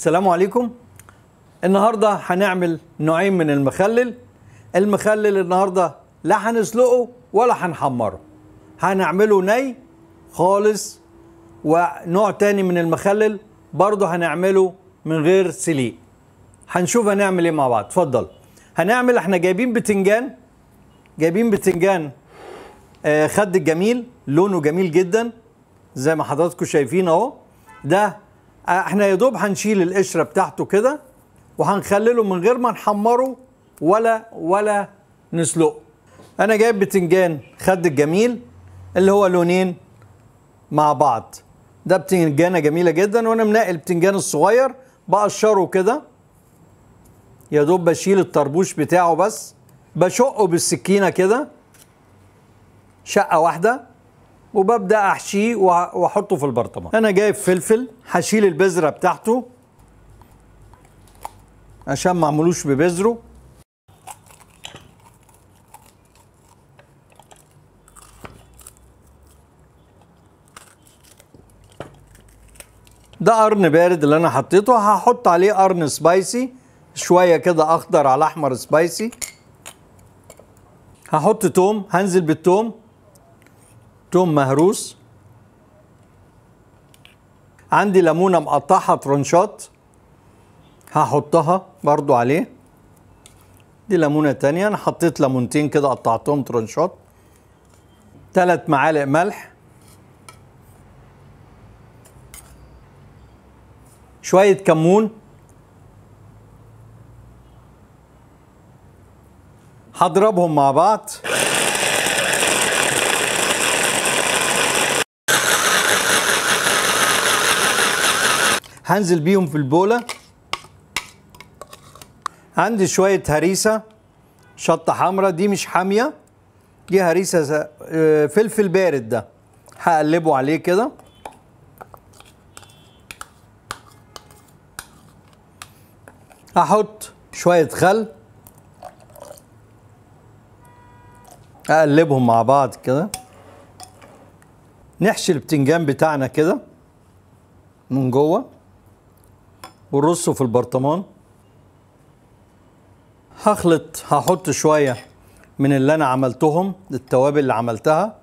السلام عليكم النهاردة هنعمل نوعين من المخلل المخلل النهاردة لا هنسلقه ولا هنحمره هنعمله ني خالص ونوع تاني من المخلل برضه هنعمله من غير سليق هنشوف هنعمل ايه مع بعض اتفضل هنعمل احنا جايبين بتنجان جايبين بتنجان آه، خد جميل لونه جميل جدا زي ما حضراتكم شايفين اهو ده احنا يا دوب هنشيل القشره بتاعته كده وهنخلله من غير ما نحمره ولا ولا نسلقه انا جايب بتنجان خد الجميل اللي هو لونين مع بعض ده بتنجانه جميله جدا وانا منقي البتنجان الصغير بقشره كده يا دوب بشيل الطربوش بتاعه بس بشقه بالسكينه كده شقه واحده وببدا احشيه واحطه في البرطمان انا جايب فلفل هشيل البذره بتاعته عشان ما اعملوش ببذره ده قرن بارد اللي انا حطيته هحط عليه قرن سبايسي شويه كده اخضر على احمر سبايسي هحط توم هنزل بالتوم توم مهروس عندي ليمونه مقطعها ترنشات هحطها برضو عليه دي ليمونه تانية انا حطيت ليمونتين كده قطعتهم ترنشات ثلاث معالق ملح شويه كمون هضربهم مع بعض هنزل بيهم في البوله عندي شويه هريسه شطه حمراء دي مش حاميه دي هريسه آه، فلفل بارد ده هقلبه عليه كده احط شويه خل اقلبهم مع بعض كده نحشي البتنجان بتاعنا كده من جوه ونرصه في البرطمان هخلط هحط شوية من اللي أنا عملتهم التوابل اللي عملتها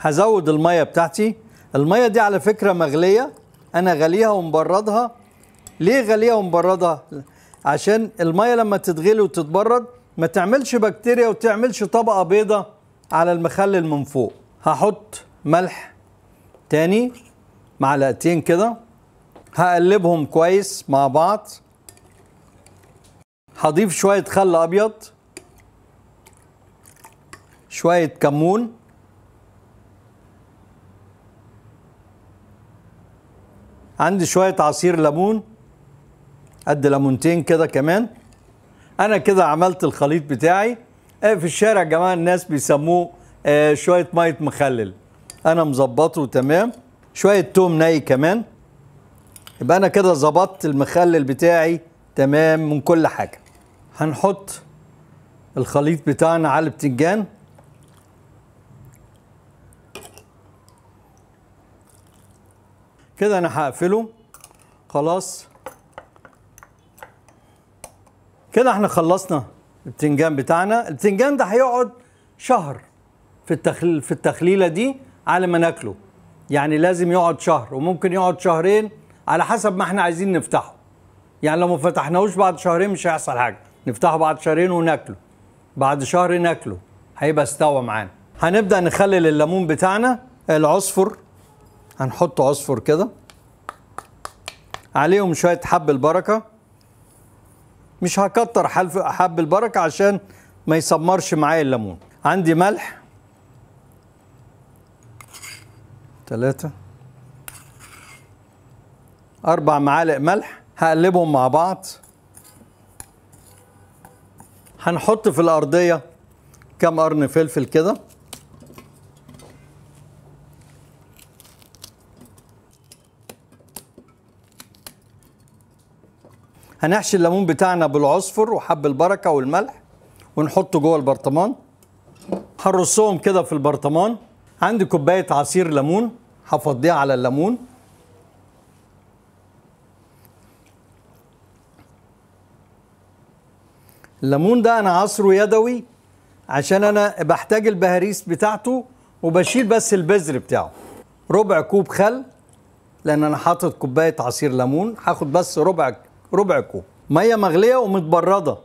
هزود المية بتاعتي المية دي على فكرة مغلية أنا غليها ومبردها ليه غليها ومبردها؟ عشان المية لما تتغلي وتتبرد ما تعملش بكتيريا وتعملش طبقة بيضة على المخلل من فوق هحط ملح تاني معلقتين كده هقلبهم كويس مع بعض هضيف شوية خل أبيض شوية كمون عندي شوية عصير ليمون قد ليمونتين كده كمان أنا كده عملت الخليط بتاعي في الشارع يا جماعة الناس بيسموه آه، شوية مية مخلل انا مظبطه تمام شويه توم ني كمان يبقى انا كده ظبطت المخلل بتاعي تمام من كل حاجه هنحط الخليط بتاعنا على البتنجان كده انا هقفله خلاص كده احنا خلصنا البتنجان بتاعنا البتنجان ده هيقعد شهر في في التخليله دي على ما ناكله يعني لازم يقعد شهر وممكن يقعد شهرين على حسب ما احنا عايزين نفتحه يعني لو ما فتحناهوش بعد شهرين مش هيحصل حاجه نفتحه بعد شهرين وناكله بعد شهر ناكله هيبقى استوى معانا هنبدا نخلل الليمون بتاعنا العصفر هنحط عصفر كده عليهم شويه حب البركه مش هكتر حب البركه عشان ما يسمرش معايا الليمون عندي ملح ثلاثة أربع معالق ملح هقلبهم مع بعض هنحط في الأرضية كام قرن فلفل كده هنحشي الليمون بتاعنا بالعصفر وحب البركة والملح ونحطه جوه البرطمان هنرصهم كده في البرطمان عندي كوباية عصير ليمون هفضيها على الليمون الليمون ده انا عصره يدوي عشان انا بحتاج البهاريس بتاعته وبشيل بس البذر بتاعه ربع كوب خل لان انا حاطط كوبايه عصير ليمون هاخد بس ربع ربع كوب ميه مغليه ومتبرده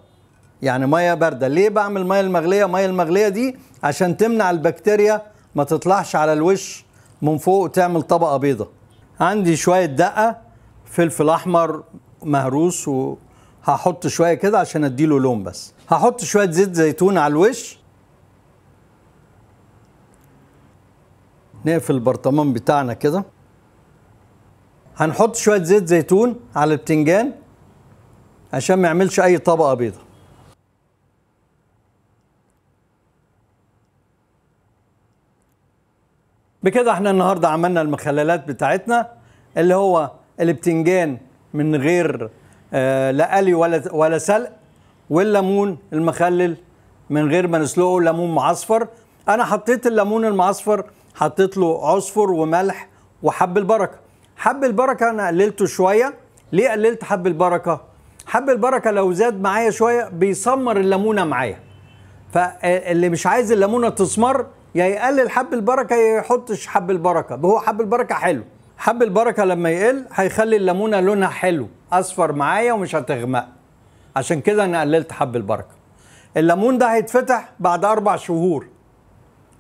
يعني ميه بارده ليه بعمل ميه المغليه ميه المغليه دي عشان تمنع البكتيريا ما تطلعش على الوش من فوق تعمل طبقه بيضه عندي شويه دقه فلفل احمر مهروس وهحط شويه كده عشان اديله لون بس هحط شويه زيت زيتون على الوش نقفل البرطمان بتاعنا كده هنحط شويه زيت زيتون على البتنجان عشان ما يعملش اي طبقه بيضه بكده احنا النهارده عملنا المخللات بتاعتنا اللي هو البتنجان من غير آه لا قلي ولا ولا سلق والليمون المخلل من غير ما نسلقه ليمون معصفر انا حطيت الليمون المعصفر حطيت له عصفر وملح وحب البركه حب البركه انا قللته شويه ليه قللت حب البركه حب البركه لو زاد معايا شويه بيسمر الليمونه معايا فاللي مش عايز الليمونه تسمر يا يقلل حب البركه يا يحطش حب البركه هو حب البركه حلو حب البركه لما يقل هيخلي الليمونه لونها حلو اصفر معايا ومش هتغمق عشان كده انا قللت حب البركه الليمون ده هيتفتح بعد اربع شهور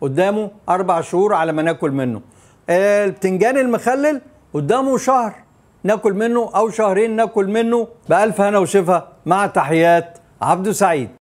قدامه اربع شهور على ما ناكل منه البتنجان المخلل قدامه شهر ناكل منه او شهرين ناكل منه بالف هنا وشفا مع تحيات عبد سعيد